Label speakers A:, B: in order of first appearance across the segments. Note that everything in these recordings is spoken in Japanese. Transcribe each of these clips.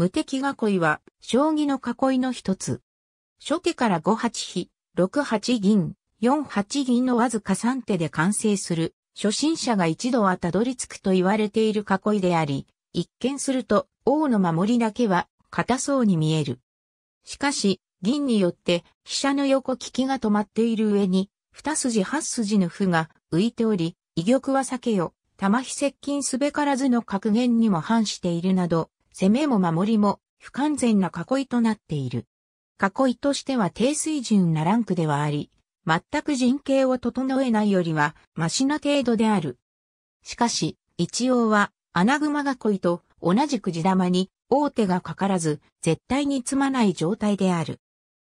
A: 無敵囲
B: いは、将棋の囲いの一つ。初手から5八飛、6八銀、4八銀のわずか3手で完成する、初心者が一度はたどり着くと言われている囲いであり、一見すると、王の守りだけは、硬そうに見える。しかし、銀によって、飛車の横利きが止まっている上に、二筋八筋の歩が浮いており、威玉は避けよ、玉飛接近すべからずの格言にも反しているなど、攻めも守りも不完全な囲いとなっている。囲いとしては低水準なランクではあり、全く人形を整えないよりは、マシな程度である。しかし、一応は、穴熊囲いと同じく地玉に大手がかからず、絶対に詰まない状態である。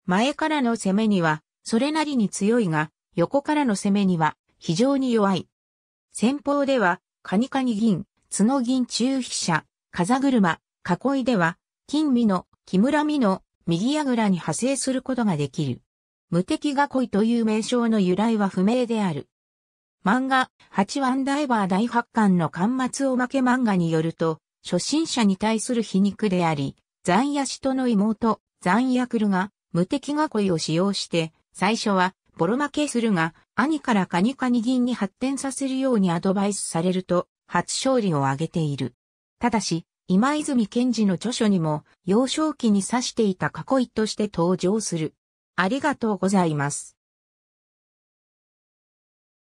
B: 前からの攻めには、それなりに強いが、横からの攻めには、非常に弱い。先方では、カニカニ銀、角銀中飛車、風車、囲いでは、金美の、木村美の、右矢倉に派生することができる。無敵囲いという名称の由来は不明である。漫画、八腕ダイバー大発刊の巻末おまけ漫画によると、初心者に対する皮肉であり、残野氏との妹、残野クルが、無敵囲いを使用して、最初は、ボロ負けするが、兄からカニカニ銀に発展させるようにアドバイスされると、初勝利を挙げている。ただし、今泉健治の著書にも幼少期に指していた過去意として登場する。ありがとうございます。